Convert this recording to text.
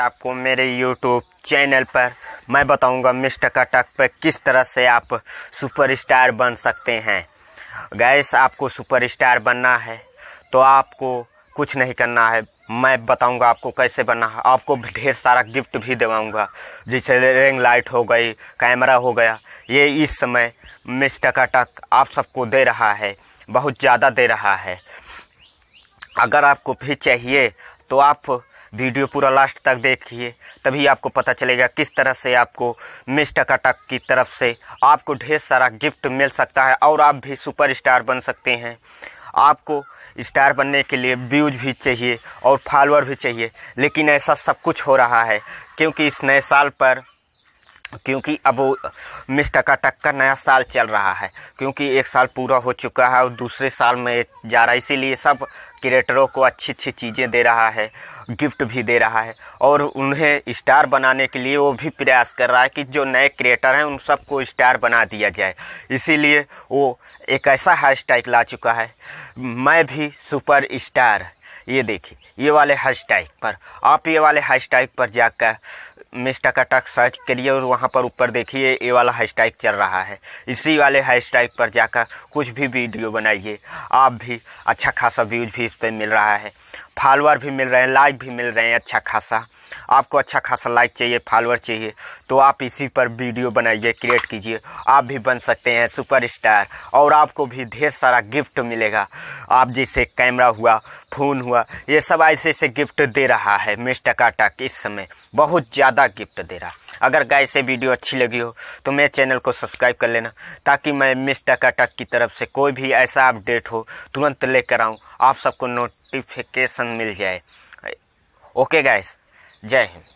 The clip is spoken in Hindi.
आपको मेरे YouTube चैनल पर मैं बताऊंगा मिस्टर कटक पर किस तरह से आप सुपरस्टार बन सकते हैं गैस आपको सुपरस्टार बनना है तो आपको कुछ नहीं करना है मैं बताऊंगा आपको कैसे बनना है आपको ढेर सारा गिफ्ट भी दिलाऊंगा जैसे रिंग लाइट हो गई कैमरा हो गया ये इस समय मिस्टर कटक आप सबको दे रहा है बहुत ज़्यादा दे रहा है अगर आपको भी चाहिए तो आप वीडियो पूरा लास्ट तक देखिए तभी आपको पता चलेगा किस तरह से आपको मिस्टर कटक की तरफ से आपको ढेर सारा गिफ्ट मिल सकता है और आप भी सुपर स्टार बन सकते हैं आपको स्टार बनने के लिए व्यूज भी चाहिए और फॉलोअर भी चाहिए लेकिन ऐसा सब कुछ हो रहा है क्योंकि इस नए साल पर क्योंकि अब वो मिस्टर कटक का नया साल चल रहा है क्योंकि एक साल पूरा हो चुका है और दूसरे साल में जा रहा है इसीलिए सब क्रिएटरों को अच्छी अच्छी चीज़ें दे रहा है गिफ्ट भी दे रहा है और उन्हें स्टार बनाने के लिए वो भी प्रयास कर रहा है कि जो नए क्रिएटर हैं उन सबको स्टार बना दिया जाए इसीलिए वो एक ऐसा हैश ला चुका है मैं भी सुपर स्टार ये देखिए ये वाले हैशटैग पर आप ये वाले हैशटैग पर जाकर मिस्टर कटक सर्च करिए और वहाँ पर ऊपर देखिए ये वाला हैशटैग चल रहा है इसी वाले हैशटैग पर जाकर कुछ भी वीडियो बनाइए आप भी अच्छा खासा व्यूज भी इस पर मिल रहा है फॉलोअर भी मिल रहे हैं लाइक भी मिल रहे हैं अच्छा खासा आपको अच्छा खासा लाइक चाहिए फॉलोअर चाहिए तो आप इसी पर वीडियो बनाइए क्रिएट कीजिए आप भी बन सकते हैं सुपरस्टार और आपको भी ढेर सारा गिफ्ट मिलेगा आप जैसे कैमरा हुआ फ़ोन हुआ ये सब ऐसे ऐसे गिफ्ट दे रहा है मिस्टर काटक इस समय बहुत ज़्यादा गिफ्ट दे रहा अगर गाय से वीडियो अच्छी लगी हो तो मेरे चैनल को सब्सक्राइब कर लेना ताकि मैं मिस्टर काटक की तरफ से कोई भी ऐसा अपडेट हो तुरंत लेकर आऊँ आप सबको नोटिफिकेशन मिल जाए ओके गाइस जय हिंद